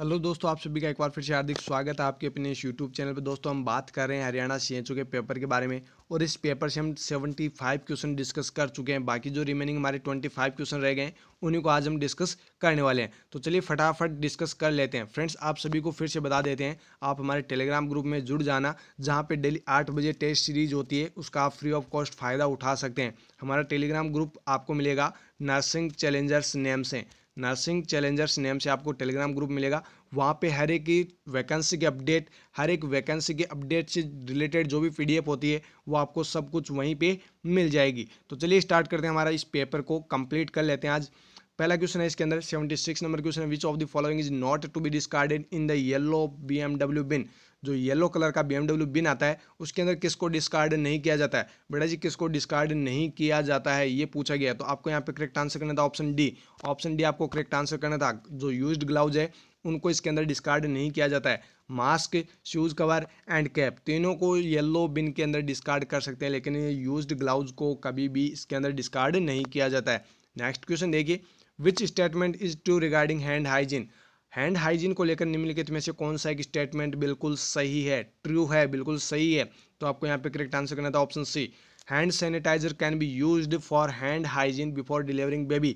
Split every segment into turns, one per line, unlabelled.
hello दोस्तों आप सभी का एक बार फिर से हार्दिक स्वागत है आपके अपने इस यूट्यूब चैनल पर दोस्तों हम बात कर रहे हैं हरियाणा सी के पेपर के बारे में और इस पेपर से हम 75 क्वेश्चन डिस्कस कर चुके हैं बाकी जो रिमेनिंग हमारे 25 क्वेश्चन रह गए हैं उन्हीं को आज हम डिस्कस करने वाले हैं तो चलिए फटाफट डिस्कस कर लेते हैं फ्रेंड्स आप सभी को फिर से बता देते हैं आप हमारे टेलीग्राम ग्रुप में जुड़ जाना जहाँ पर डेली आठ बजे टेस्ट सीरीज होती है उसका आप फ्री ऑफ कॉस्ट फ़ायदा उठा सकते हैं हमारा टेलीग्राम ग्रुप आपको मिलेगा नर्सिंग चैलेंजर्स नेम से नर्सिंग चैलेंजर्स नेम से आपको टेलीग्राम ग्रुप मिलेगा वहाँ पे हर एक की वैकेंसी के अपडेट हर एक वैकेंसी के अपडेट से रिलेटेड जो भी पीडीएफ होती है वो आपको सब कुछ वहीं पे मिल जाएगी तो चलिए स्टार्ट करते हैं हमारा इस पेपर को कंप्लीट कर लेते हैं आज पहला क्वेश्चन है इसके अंदर सेवेंटी सिक्स नंबर क्वेश्चन है which of the following is not to be discarded in the yellow B MW bin जो येलो कलर का बी बिन आता है उसके अंदर किसको डिस्कार्ड नहीं किया जाता है बेटा जी किसको डिस्कार्ड नहीं किया जाता है ये पूछा गया तो आपको यहाँ पे करेक्ट आंसर करना था ऑप्शन डी ऑप्शन डी आपको करेक्ट आंसर करना था जो यूज ग्लाउज है उनको इसके अंदर डिस्कार्ड नहीं किया जाता है mask shoes cover and cap तीनों को येलो बिन के अंदर डिस्कार्ड कर सकते हैं लेकिन यूज ग्लाउज को कभी भी इसके अंदर डिस्कार्ड नहीं किया जाता है नेक्स्ट क्वेश्चन देखिए which statement is true regarding hand hygiene hand hygiene को लेकर निम्नलिखित में से कौन सा एक स्टेटमेंट बिल्कुल सही है ट्रू है बिल्कुल सही है तो आपको यहाँ पे करेक्ट आंसर करना था option C hand sanitiser can be use for hand hygiene before delivering baby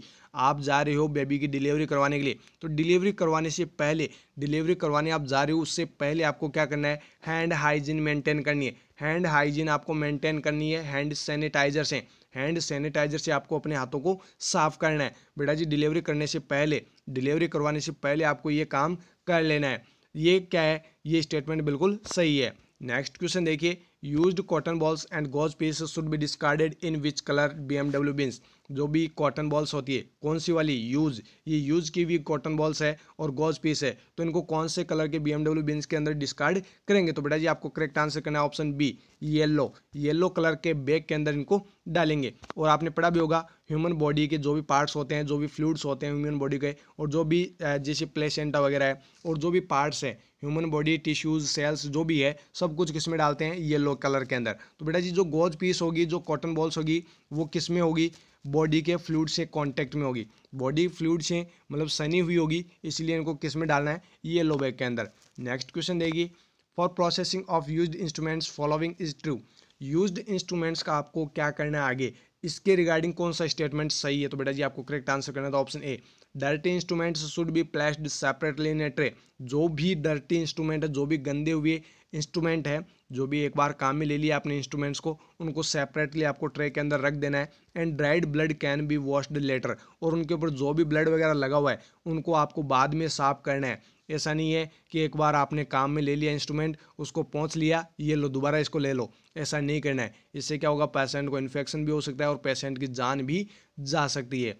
आप जा रहे हो बेबी की डिलीवरी करवाने के लिए तो डिलीवरी करवाने से पहले डिलीवरी करवाने आप जा रहे हो उससे पहले आपको क्या करना है हैंड हाइजीन मेंटेन करनी है हैंड हाइजीन आपको मेंटेन करनी है हैंड सैनिटाइजर से हैंड सैनिटाइजर से आपको अपने हाथों को साफ करना है बेटा जी डिलीवरी करने से पहले डिलीवरी करवाने से पहले आपको ये काम कर लेना है ये क्या है ये स्टेटमेंट बिल्कुल सही है नेक्स्ट क्वेश्चन देखिए used cotton balls and gauze piece should be discarded in which colour B MW bins जो भी कॉटन बॉल्स होती है कौन सी वाली यूज ये यूज की भी कॉटन बॉल्स है और गोज पीस है तो इनको कौन से कलर के बी एमडब्ल्यू बीन्स के अंदर डिस्कार्ड करेंगे तो बेटा जी आपको करेक्ट आंसर करना है option B yellow yellow colour के बैग के अंदर इनको डालेंगे और आपने पढ़ा भी होगा ह्यूमन बॉडी के जो भी पार्ट्स होते हैं जो भी फ्लूड्स होते हैं ह्यूमन बॉडी के और जो भी जैसे प्लेसेंटा वगैरह है और जो भी पार्ट्स है ह्यूमन बॉडी टिश्यूज़ सेल्स जो भी है सब कुछ किस में डालते हैं येलो कलर के अंदर तो बेटा जी जो गोज पीस होगी जो कॉटन बॉल्स होगी वो किस में होगी बॉडी के फ्लूड से कॉन्टेक्ट में होगी बॉडी फ्लूड से मतलब सनी हुई होगी इसलिए इनको किस में डालना है येलो बैग के अंदर नेक्स्ट क्वेश्चन देगी for processing of use instruments following is true used instruments का आपको क्या करना है आगे इसके रिगार्डिंग कौन सा स्टेटमेंट सही है तो बेटा जी आपको करेक्ट आंसर करना था option A dirty instruments should be placed separately in a tray जो भी डर्टी इंस्ट्रूमेंट है जो भी गंदे हुए इंस्ट्रूमेंट है जो भी एक बार काम में ले लिया आपने इंस्ट्रूमेंट्स को उनको सेपरेटली आपको ट्रे के अंदर रख देना है and dried blood can be washed later और उनके ऊपर जो भी ब्लड वगैरह लगा हुआ है उनको आपको बाद में साफ करना है ऐसा नहीं है कि एक बार आपने काम में ले लिया इंस्ट्रूमेंट उसको पहुंच लिया ये लो दोबारा इसको ले लो ऐसा नहीं करना है इससे क्या होगा पेशेंट को इन्फेक्शन भी हो सकता है और पेशेंट की जान भी जा सकती है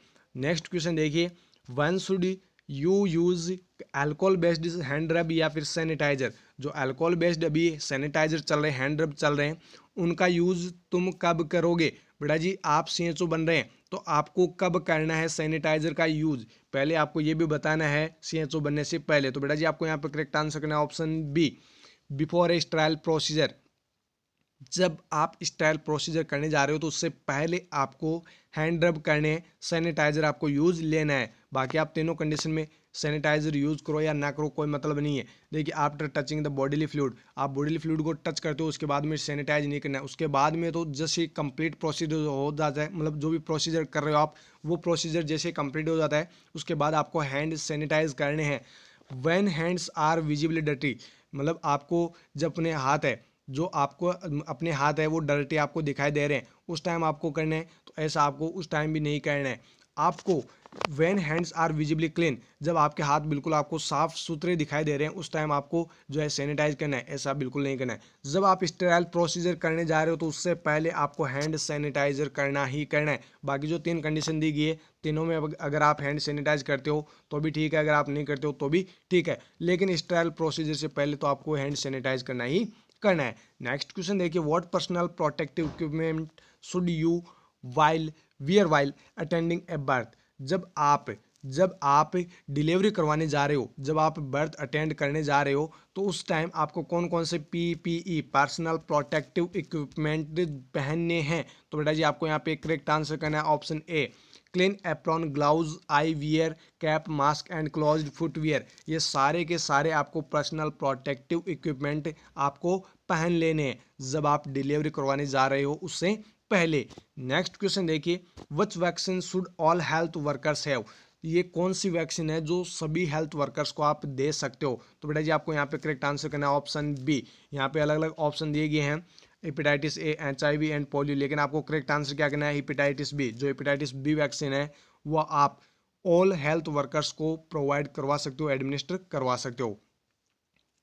नेक्स्ट क्वेश्चन देखिए when should you use alcohol based hand rub या फिर सैनिटाइजर जो अल्कोहल बेस्ड अभी सैनिटाइजर चल रहे हैं हैंड रब चल रहे हैं उनका यूज़ तुम कब करोगे बेटा जी आप सी एच ओ बन रहे हैं तो आपको कब करना है सैनिटाइजर का यूज़ पहले आपको ये भी बताना है सी एच ओ बनने से पहले तो बेटा जी आपको यहाँ पर करेक्ट आंसर करना है option B before a trial procedure जब आप स्टाइल प्रोसीजर करने जा रहे हो तो उससे पहले आपको हैंड रब करने सैनिटाइजर आपको यूज़ लेना है बाकी आप तीनों कंडीशन में सैनिटाइजर यूज़ करो या ना करो कोई मतलब नहीं है देखिए after touching the bodily fluid आप बॉडीली फ्लूड को टच करते हो उसके बाद में सैनिटाइज नहीं करना है उसके बाद में तो जैसे ही कंप्लीट प्रोसीजर हो जाता है मतलब जो भी प्रोसीजर कर रहे हो आप वो प्रोसीजर जैसे कंप्लीट हो जाता है उसके बाद आपको हैंड सैनिटाइज करने हैं वैन हैंड्स आर विजिबली डटी मतलब आपको जब अपने हाथ है जो आपको अपने हाथ है वो डर्टी आपको दिखाई दे रहे हैं उस टाइम आपको करना है तो ऐसा आपको उस टाइम भी नहीं करना है आपको when hands are visibly clean जब आपके हाथ बिल्कुल आपको साफ सुथरे दिखाई दे रहे हैं उस टाइम आपको जो है सैनिटाइज करना है ऐसा बिल्कुल नहीं करना है जब आप स्टेराइल प्रोसीजर करने जा रहे हो तो उससे पहले आपको हैंड सैनिटाइजर करना ही करना है बाकी जो तीन कंडीशन दी गई है तीनों में अगर आप हैंड सैनिटाइज करते हो तो भी ठीक है अगर आप नहीं करते हो तो भी ठीक है लेकिन स्टेराइल प्रोसीजर से पहले तो आपको हैंड सैनिटाइज करना ही करना है नेक्स्ट क्वेश्चन देखिए what personal protective equipment should you while wear while attending a birth जब आप जब आप डिलीवरी करवाने जा रहे हो जब आप बर्थ अटेंड करने जा रहे हो तो उस टाइम आपको कौन कौन से P P E personal protective equipment पहनने हैं तो बेटा जी आपको यहाँ पे करेक्ट आंसर करना है option A clean apron gloves eyewear cap mask and close footwear ये सारे के सारे आपको पर्सनल प्रोटेक्टिव इक्विपमेंट आपको पहन लेने हैं जब आप डिलीवरी करवाने जा रहे हो उससे पहले नेक्स्ट क्वेश्चन देखिए which vaccine should all health workers have ये कौन सी वैक्सीन है जो सभी हेल्थ वर्कर्स को आप दे सकते हो तो बेटा जी आपको यहाँ पे करेक्ट आंसर करना है ऑप्शन बी यहाँ पे अलग अलग ऑप्शन दिए गए हैं hepatitis A H I V and polio लेकिन आपको करेक्ट आंसर क्या करना है हेपेटाइटिस बी जो हेपेटाइटिस बी वैक्सीन है वो आप ऑल हेल्थ वर्कर्स को प्रोवाइड करवा सकते हो एडमिनिस्टर करवा सकते हो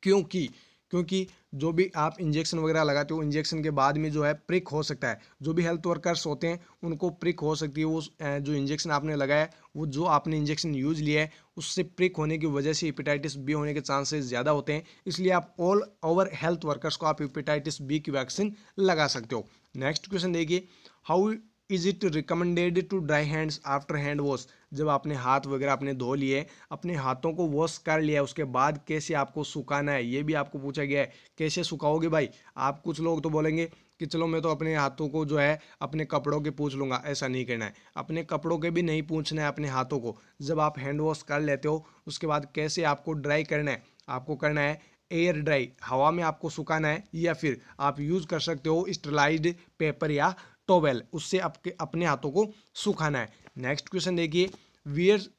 क्योंकि क्योंकि जो भी आप इंजेक्शन वगैरह लगाते हो इंजेक्शन के बाद में जो है प्रिक हो सकता है जो भी हेल्थ वर्कर्स होते हैं उनको प्रिक हो सकती है वो जो इंजेक्शन आपने लगाया वो जो आपने इंजेक्शन यूज लिया है उससे प्रिक होने की वजह से हिपेटाइटिस बी होने के चांसेस ज़्यादा होते हैं इसलिए आप ऑल ओवर हेल्थ वर्कर्स को आप हिपेटाइटिस बी की वैक्सीन लगा सकते हो नेक्स्ट क्वेश्चन देखिए how is it recommended to dry hands after hand wash जब आपने हाथ वगैरह आपने धो लिए अपने हाथों को वॉश कर लिया उसके बाद कैसे आपको सुखाना है ये भी आपको पूछा गया है कैसे सुखाओगे भाई आप कुछ लोग तो बोलेंगे कि चलो मैं तो अपने हाथों को जो है अपने कपड़ों के पूछ लूँगा ऐसा नहीं करना है अपने कपड़ों के भी नहीं पूछना है अपने हाथों को जब आप हैंड वॉश कर लेते हो उसके बाद कैसे आपको ड्राई करना है आपको करना है एयर ड्राई हवा में आपको सुखाना है या फिर आप यूज़ कर सकते हो स्टरलाइड पेपर या टोवेल तो उससे आपके अपने हाथों को सुखाना है नेक्स्ट क्वेश्चन देखिए where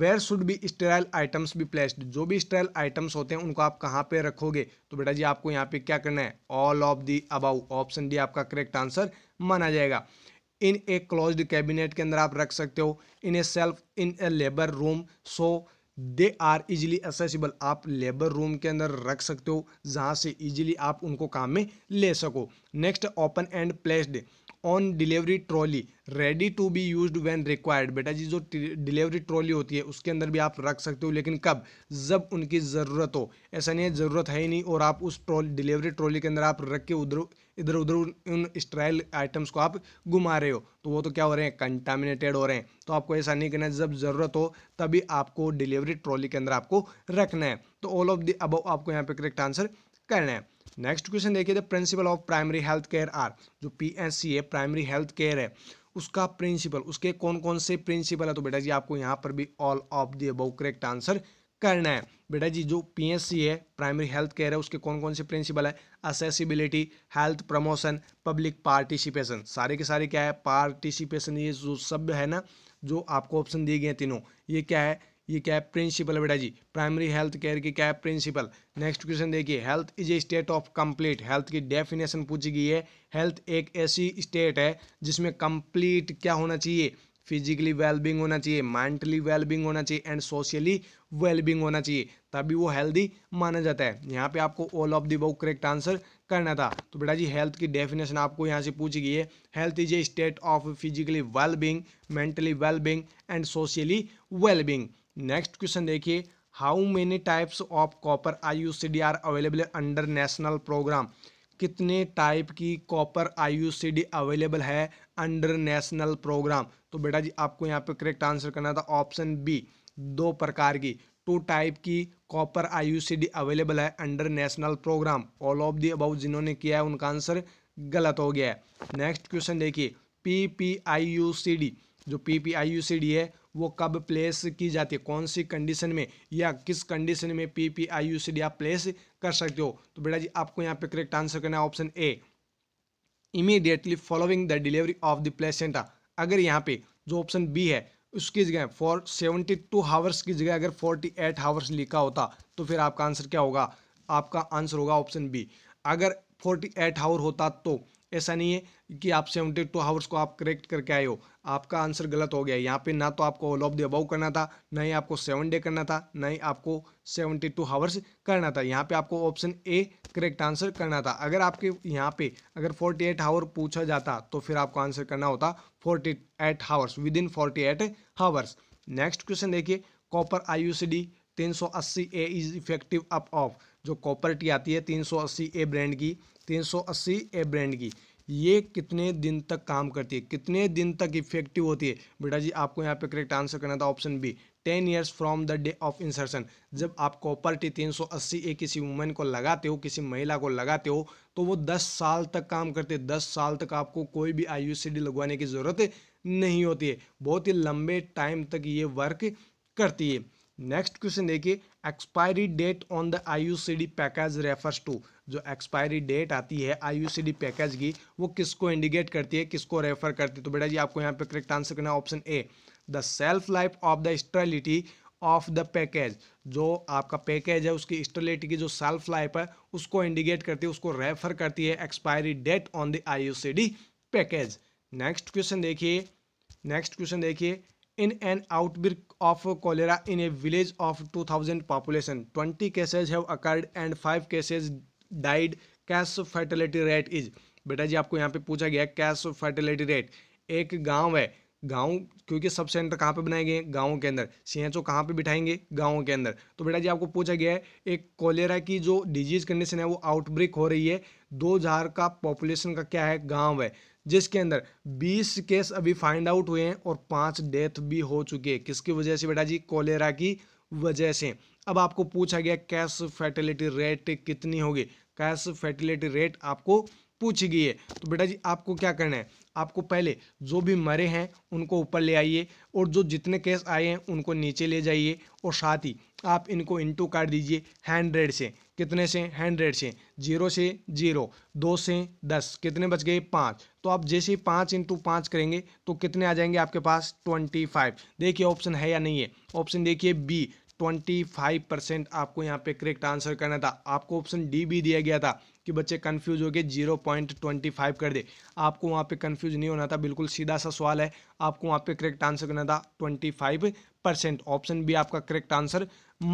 where should be sterile items be placed जो भी स्टेराइल आइटम्स होते हैं उनको आप कहाँ पे रखोगे तो बेटा जी आपको यहाँ पे क्या करना है all of the above option D आपका करेक्ट आंसर माना जाएगा इन ए क्लोज कैबिनेट के अंदर आप रख सकते हो in a shelf in a labour room so they are easily accessible आप लेबर रूम के अंदर रख सकते हो जहाँ से इजिली आप उनको काम में ले सको next open and placed on delivery trolley ready to be use when required बेटा जी जो डिलीवरी ट्रॉली होती है उसके अंदर भी आप रख सकते हो लेकिन कब जब उनकी ज़रूरत हो ऐसा नहीं है ज़रूरत है ही नहीं और आप उस ट्रॉली डिलीवरी ट्रॉली के अंदर आप रख के उधर इधर उधर उन स्ट्राइल आइटम्स को आप घुमा रहे हो तो वो तो क्या हो रहे हैं कंटामिनेटेड हो रहे हैं तो आपको ऐसा नहीं करना है जब ज़रूरत हो तभी आपको डिलीवरी ट्रॉली के अंदर आपको रखना है तो ऑल ऑफ द अबव आपको यहाँ पे करेक्ट आंसर करना है नेक्स्ट क्वेश्चन देखिए the principle of primary health care are जो पी एस सी है प्राइमरी हेल्थ केयर है उसका प्रिंसिपल उसके कौन कौन से प्रिंसिपल है तो बेटा जी आपको यहाँ पर भी all of the above correct answer करना है बेटा जी जो सी है प्राइमरी हेल्थ केयर है उसके कौन कौन से प्रिंसिपल है accessibility health promotion public participation सारे के सारे क्या है पार्टिसिपेशन ये जो सब है ना जो आपको ऑप्शन दिए गए तीनों ये क्या है ये क्या प्रिंसिपल है बेटा जी प्राइमरी हेल्थ केयर की क्या प्रिंसिपल नेक्स्ट क्वेश्चन देखिए health is a state of complete health की डेफिनेशन पूछी गई है हेल्थ एक ऐसी स्टेट है जिसमें कंप्लीट क्या होना चाहिए फिजिकली वेलबिंग होना चाहिए मेंटली वेलबिंग होना चाहिए एंड सोशली वेलबिंग होना चाहिए तभी वो हेल्दी माना जाता है यहाँ पे आपको ऑल ऑफ दी वो करेक्ट आंसर करना था तो बेटा जी हेल्थ की डेफिनेशन आपको यहाँ से पूछी गई है health is a state of physically wellbeing mentally wellbeing and socially wellbeing next question देखिए how many types of copper I U C D are available under national programme कितने टाइप की copper I U C D available है under national programme तो बेटा जी आपको यहाँ पे करेक्ट आंसर करना था ऑप्शन बी दो प्रकार की टू टाइप की copper I U C D available है under national programme all of the above जिन्होंने किया है उनका आंसर गलत हो गया है नेक्स्ट क्वेश्चन देखिए P P I U C D जो P P I U C D है वो कब प्लेस की जाती है कौन सी कंडीशन में या किस कंडीशन में P P I U C D आप प्लेस कर सकते हो तो बेटा जी आपको यहाँ पे करेक्ट आंसर करना है option A immediately following the delivery of the placenta अगर यहाँ पे जो ऑप्शन बी है उसकी जगह फॉर सेवेंटी टू हावर्स की जगह अगर फोर्टी एट हावर्स लिखा होता तो फिर आपका आंसर क्या होगा आपका आंसर होगा ऑप्शन बी अगर फोर्टी एट हावर होता तो ऐसा नहीं है कि आप सेवेंटी टू हावर्स को आप करेक्ट करके आए हो आपका आंसर गलत हो गया यहाँ पे ना तो आपको ऑल ऑफ द अबाउ करना था ना ही आपको सेवन डे करना था ना ही आपको सेवेंटी टू हावर्स करना था यहाँ पे आपको ऑप्शन ए करेक्ट आंसर करना था अगर आपके यहाँ पे अगर फोर्टी एट हावर पूछा जाता तो फिर आपको आंसर करना होता forty eight hours within forty eight hours next question देखिए copper I U C D तीन सौ अस्सी A is effective up of जो कॉपर टी आती है तीन सौ अस्सी ए ब्रांड की तीन सौ अस्सी ए ब्रांड की ये कितने दिन तक काम करती है कितने दिन तक इफेक्टिव होती है बेटा जी आपको यहाँ पे करेक्ट आंसर करना था option B ten years from the day of insertion जब आप कॉपर्टी तीन सौ अस्सी ए किसी वुमेन को लगाते हो किसी महिला को लगाते हो तो वो दस साल तक काम करते हैं दस साल तक आपको कोई भी आई लगवाने की ज़रूरत नहीं होती है बहुत ही लंबे टाइम तक ये वर्क करती है नेक्स्ट क्वेश्चन देखिए expiry date on the IUCD package refers to जो एक्सपायरी डेट आती है आईयूसीडी पैकेज की वो किसको इंडिकेट करती है किसको रेफर करती है तो बेटा जी आपको यहाँ पे करेक्ट आंसर करना है option A the shelf life of the sterility of the package जो आपका पैकेज है उसकी स्टेरिलिटी की जो सेल्फ लाइफ है उसको इंडिकेट करती है उसको रेफर करती है expiry date on the IUCD package next question देखिए नेक्स्ट क्वेश्चन देखिए in an outbreak of cholera in a village of 2000 population 20 cases have occurred and 5 cases died case fertility rate is बेटा जी आपको यहाँ पे पूछा गया कैश फर्टिलिटी रेट एक गांव है गांव क्योंकि सब सेंटर कहाँ पे बनाए गए हैं गाँव के अंदर सी एच ओ कहाँ पर बिठाएंगे गाँव के अंदर तो बेटा जी आपको पूछा गया है एक कोलेरा की जो डिजीज़ कंडीशन है वो आउटब्रेक हो रही है दो हज़ार का पॉपुलेशन का क्या है गाँव है जिसके अंदर 20 केस अभी फाइंड आउट हुए हैं और पांच डेथ भी हो चुकी है किसकी वजह से बेटा जी कोलेरा की वजह से अब आपको पूछा गया कैश फैटिलिटी रेट कितनी होगी कैश फैटिलिटी रेट आपको पूछी गई है तो बेटा जी आपको क्या करना है आपको पहले जो भी मरे हैं उनको ऊपर ले आइए और जो जितने केस आए हैं उनको नीचे ले जाइए और साथ ही आप इनको इंटू कर दीजिए हैंड्रेड से कितने से हंड्रेड से जीरो से जीरो दो से दस कितने बच गए पाँच तो आप जैसे पाँच इंटू पाँच करेंगे तो कितने आ जाएंगे आपके पास ट्वेंटी फाइव देखिए ऑप्शन है या नहीं है ऑप्शन देखिए बी ट्वेंटी फाइव परसेंट आपको यहाँ पे करेक्ट आंसर करना था आपको ऑप्शन डी भी दिया गया था कि बच्चे कन्फ्यूज हो गए जीरो पॉइंट ट्वेंटी फाइव कर दे आपको वहाँ पे कन्फ्यूज नहीं होना था बिल्कुल सीधा सा सवाल है आपको वहाँ पे करेक्ट आंसर करना था ट्वेंटी फाइव परसेंट ऑप्शन भी आपका करेक्ट आंसर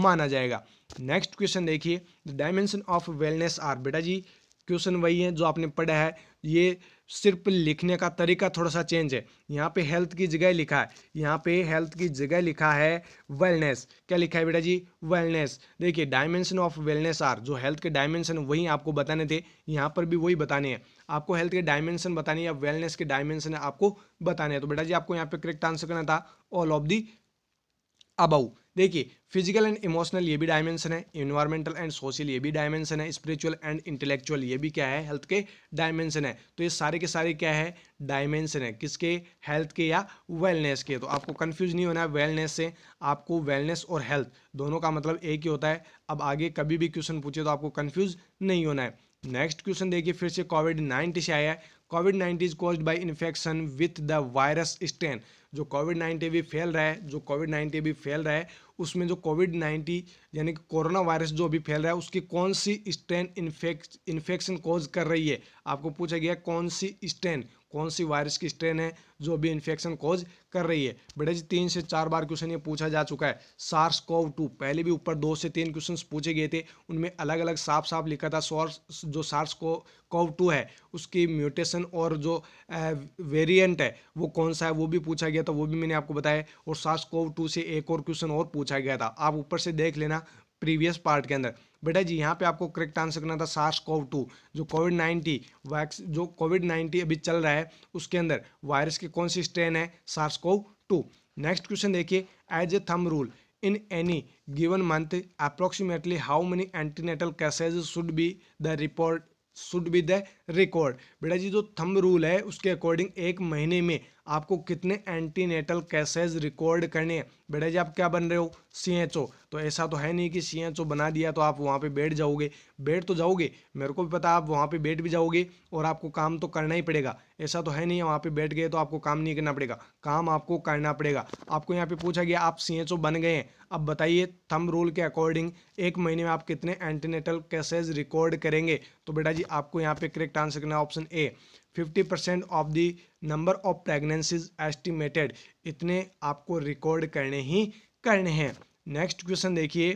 माना जाएगा नेक्स्ट क्वेश्चन देखिए the dimension of wellness are बेटा जी क्वेश्चन वही है जो आपने पढ़ा है ये सिर्फ लिखने का तरीका थोड़ा सा चेंज है यहाँ पे हेल्थ की जगह लिखा है यहाँ पे हेल्थ की जगह लिखा है वेलनेस क्या लिखा है बेटा जी वेलनेस देखिए डायमेंशन ऑफ वेलनेस आर जो हेल्थ के डायमेंशन वही आपको बताने थे यहाँ पर भी वही बताने हैं आपको हेल्थ के डायमेंशन बताने या वेलनेस के डायमेंशन आपको बताने हैं तो बेटा जी आपको यहाँ पे करेक्ट आंसर करना था ऑल ऑफ दी अबाउ देखिए फिजिकल एंड इमोशनल ये भी डायमेंशन है इन्वायरमेंटल एंड सोशल ये भी डायमेंशन है स्पिरिचुअल एंड इंटेलेक्चुअल ये भी क्या है हेल्थ के डायमेंशन है तो ये सारे के सारे क्या है डायमेंशन है किसके हेल्थ के या वेलनेस के तो आपको कन्फ्यूज नहीं होना है वेलनेस से आपको वेलनेस और हेल्थ दोनों का मतलब एक ही होता है अब आगे कभी भी क्वेश्चन पूछे तो आपको कन्फ्यूज नहीं होना है नेक्स्ट क्वेश्चन देखिए फिर से कोविड नाइन्टीन से आया है COVID nineteen is caused by infection with the virus strain जो कोविड नाइन्टी भी फैल रहा है जो कोविड नाइन्टीन भी फैल रहा है उसमें जो कोविड नाइन्टी यानी कि कोरोना वायरस जो अभी फैल रहा है उसकी कौन सी स्टेन इन्फेक्श इन्फेक्शन कॉज कर रही है आपको पूछा गया कौन सी स्टेन कौन सी वायरस की स्ट्रेन है जो अभी इन्फेक्शन कॉज कर रही है बेटा जी तीन से चार बार क्वेश्चन ये पूछा जा चुका है सार्स कोव टू पहले भी ऊपर दो से तीन क्वेश्चन पूछे गए थे उनमें अलग अलग साफ साफ लिखा था सॉर्स जो सार्स को कोव टू है उसकी म्यूटेशन और जो वेरिएंट है वो कौन सा है वो भी पूछा गया था वो भी मैंने आपको बताया और सार्स कोव टू से एक और क्वेश्चन और पूछा गया था आप ऊपर से देख लेना प्रीवियस पार्ट के अंदर बेटा जी यहाँ पे आपको करेक्ट आंसर करना था सार्स कोव टू जो कोविड नाइन्टी वैक्स जो कोविड नाइन्टी अभी चल रहा है उसके अंदर वायरस की कौन सी स्ट्रेन है SARS CoV two next question देखिए as a thumb rule in any given month approximately how many antenatal cases should be the report should be the record बेटा जी जो थंब रूल है उसके अकॉर्डिंग एक महीने में आपको कितने एंटीनेटल कैसेज रिकॉर्ड करने हैं बेटा जी आप क्या बन रहे हो सी एच ओ तो ऐसा तो है नहीं कि सी एच ओ बना दिया तो आप वहाँ पे बैठ जाओगे बैठ तो जाओगे मेरे को भी पता आप वहाँ पे बैठ भी जाओगे और आपको काम तो करना ही पड़ेगा ऐसा तो है नहीं वहाँ पे बैठ गए तो आपको काम नहीं करना पड़ेगा काम आपको करना पड़ेगा आपको यहाँ पर पूछा गया आप सी एच ओ बन गए हैं अब बताइए थम रूल के अकॉर्डिंग एक महीने में आप कितने एंटीनेटल कैसेज रिकॉर्ड करेंगे तो बेटा जी आपको यहाँ पे करेक्ट करेक्ट आंसर करना option A 50 percent of the number of pregnancies estimated इतने आपको रिकॉर्ड करने ही करने हैं नेक्स्ट क्वेश्चन देखिए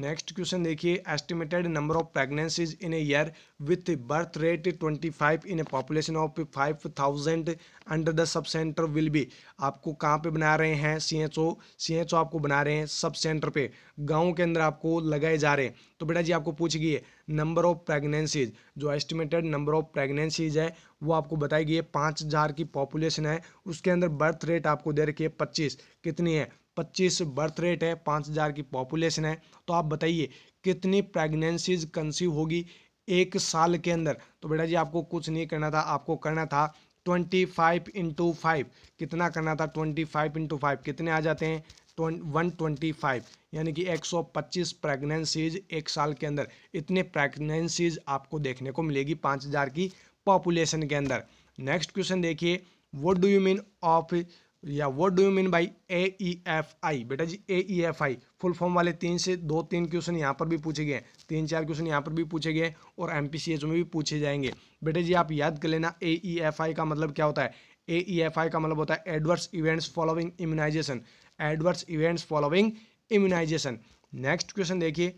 नेक्स्ट क्वेश्चन देखिए estimated number of pregnancies in a year with birth rate 25 in a population of 5000 under the sub centre will be आपको कहाँ पे बना रहे हैं C H O C H O आपको बना रहे हैं सब सेंटर पे गाँव के अंदर आपको लगाए जा रहे हैं तो बेटा जी आपको पूछ गई है नंबर ऑफ प्रेगनेंसीज जो एस्टिमेटेड नंबर ऑफ प्रेगनेंसीज है वो आपको बताई गई है पाँच हज़ार की पॉपुलेशन है उसके अंदर बर्थ रेट आपको दे रखी है पच्चीस कितनी है पच्चीस बर्थ रेट है पाँच हज़ार की पॉपुलेशन है तो आप बताइए कितनी प्रेगनेंसीज कंसीव होगी एक साल के अंदर तो बेटा जी आपको कुछ नहीं करना था आपको करना था ट्वेंटी फाइव इंटू फाइव कितना करना था ट्वेंटी फाइव इंटू फाइव कितने आ जाते हैं वन ट्वेंटी फाइव यानी कि एक सौ पच्चीस प्रेगनेंसीज एक साल के अंदर इतने प्रेगनेंसीज आपको देखने को मिलेगी पाँच हज़ार की पॉपुलेशन के अंदर नेक्स्ट क्वेश्चन देखिए what do you mean of या what do you mean by A E F I बेटा जी A E F I full form वाले तीन से दो तीन क्वेश्चन यहाँ पर भी पूछे गए हैं तीन चार क्वेश्चन यहाँ पर भी पूछे गए हैं और एम पी सी एच में भी पूछे जाएंगे बेटा जी आप याद कर लेना ए ई एफ आई का मतलब क्या होता है ए ई एफ आई का मतलब होता है adverse events following immunisation adverse events following immunisation next question देखिए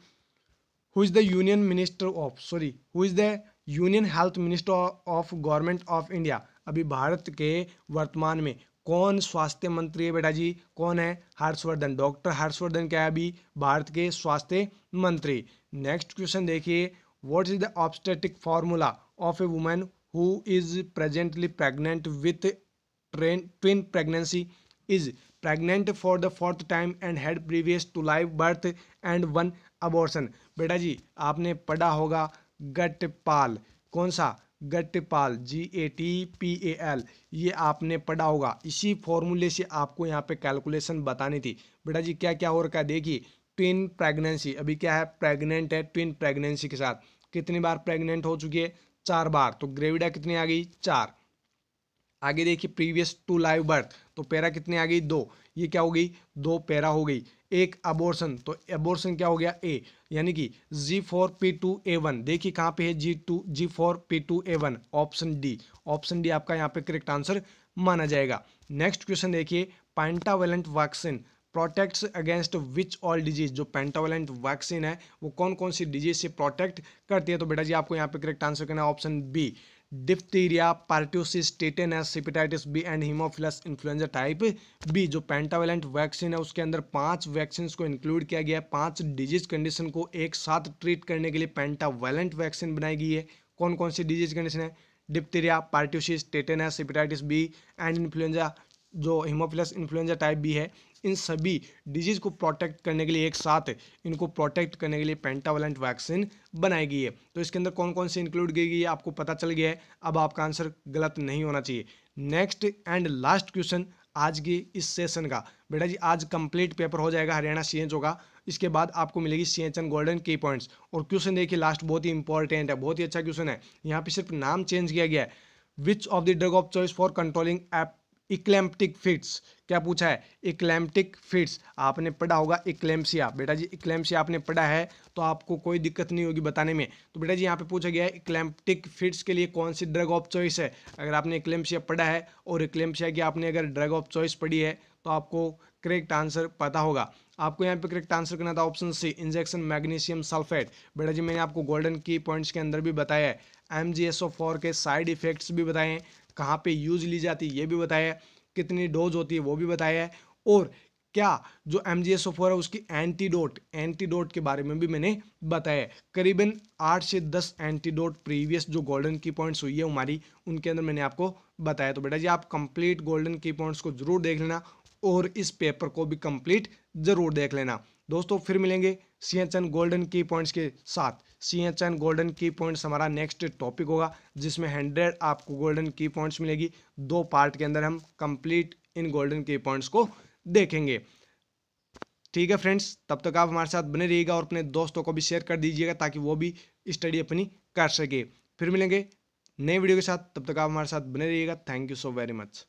who is the union minister of sorry who is the union health minister of government of India अभी भारत के वर्तमान में कौन स्वास्थ्य मंत्री है बेटा जी कौन है हर्षवर्धन डॉक्टर हर्षवर्धन क्या है अभी भारत के स्वास्थ्य मंत्री नेक्स्ट क्वेश्चन देखिए what is the obstetric formula of a women who is presently pregnant with train twin pregnancy is pregnant for the fourth time and had previous two live birth and one abortion बेटा जी आपने पढ़ा होगा गटपाल कौन सा गट्टपाल G A T P A L ये आपने पढ़ा होगा इसी फॉर्मूले से आपको यहाँ पे कैलकुलेशन बतानी थी बेटा जी क्या क्या हो रखा है देखिए ट्विन प्रेगनेंसी अभी क्या है प्रेग्नेंट है ट्विन प्रेगनेंसी के साथ कितनी बार प्रेग्नेंट हो चुकी है चार बार तो ग्रेविडा कितनी आ गई चार आगे देखिए प्रीवियस टू लाइव बर्थ तो पैरा कितनी आ गई दो ये क्या हो गई दो पैरा हो गई एक अबोर्सन तो एबोर्सन क्या हो गया ए यानी कि G four P two A one देखिए कहाँ पे है G two G four P two A one option D option D आपका यहाँ पे करेक्ट आंसर माना जाएगा नेक्स्ट क्वेश्चन देखिए pentavalent vaccine protects against which all disease जो पेंटावेलेंट वैक्सीन है वो कौन कौन सी डिजीज से प्रोटेक्ट करती है तो बेटा जी आपको यहाँ पे करेक्ट आंसर करना है option B diphtheria pertussis tetanus hepatitis B and haemophilus influenza type B जो पेंटावेलेंट वैक्सीन है उसके अंदर पांच वैक्सीन को इंक्लूड किया गया है पांच डिजीज कंडीशन को एक साथ ट्रीट करने के लिए पेंटावेलेंट वैक्सीन बनाई गई है कौन कौन सी डिजीज कंडीशन है diphtheria pertussis tetanus hepatitis B and influenza जो हिमोफिलस इन्फ्लुएंजा टाइप भी है इन सभी डिजीज़ को प्रोटेक्ट करने के लिए एक साथ इनको प्रोटेक्ट करने के लिए पेंटावलेंट वैक्सीन बनाई गई है तो इसके अंदर कौन कौन सी इंक्लूड की गई है आपको पता चल गया है अब आपका आंसर गलत नहीं होना चाहिए नेक्स्ट एंड लास्ट क्वेश्चन आज की इस सेशन का बेटा जी आज कंप्लीट पेपर हो जाएगा हरियाणा सी एच का इसके बाद आपको मिलेगी C H N golden key points और क्वेश्चन देखिए लास्ट बहुत ही इंपॉर्टेंट है बहुत ही अच्छा क्वेश्चन है यहाँ पे सिर्फ नाम चेंज किया गया है which of the drug of choice for controlling एप इक्लेम्प्टिक फिट्स क्या पूछा है इक्लेम्प्टिक फिट्स आपने पढ़ा होगा इक्लेम्सिया बेटा जी इक्लेम्सिया आपने पढ़ा है तो आपको कोई दिक्कत नहीं होगी बताने में तो बेटा जी यहाँ पे पूछा गया है इक्लेम्प्टिक फिट्स के लिए कौन सी ड्रग ऑफ चॉइस है अगर आपने इक्लेम्सिया पढ़ा है और इक्लेम्सिया की आपने अगर ड्रग ऑफ चॉइस पढ़ी है तो आपको करेक्ट आंसर पता होगा आपको यहाँ पे करेक्ट आंसर करना था option C injection magnesium sulphate बेटा जी मैंने आपको गोल्डन की पॉइंट्स के अंदर भी बताया है M G S O four के साइड इफेक्ट्स भी बताए हैं कहाँ पे यूज ली जाती है ये भी बताया कितनी डोज होती है वो भी बताया है और क्या जो एम जी एस है उसकी एंटीडोट एंटीडोट के बारे में भी मैंने बताया करीबन आठ से दस एंटीडोट प्रीवियस जो गोल्डन की पॉइंट्स हुई है हमारी उनके अंदर मैंने आपको बताया तो बेटा जी आप कंप्लीट गोल्डन की पॉइंट्स को जरूर देख लेना और इस पेपर को भी कंप्लीट जरूर देख लेना दोस्तों फिर मिलेंगे C H N golden key points के साथ C H N golden key points हमारा नेक्स्ट टॉपिक होगा जिसमें हंड्रेड आपको गोल्डन की पॉइंट्स मिलेगी दो पार्ट के अंदर हम कंप्लीट इन गोल्डन की पॉइंट्स को देखेंगे ठीक है फ्रेंड्स तब तक आप हमारे साथ बने रहिएगा और अपने दोस्तों को भी शेयर कर दीजिएगा ताकि वो भी स्टडी अपनी कर सके फिर मिलेंगे नए वीडियो के साथ तब तक आप हमारे साथ बने रहिएगा thank you so very much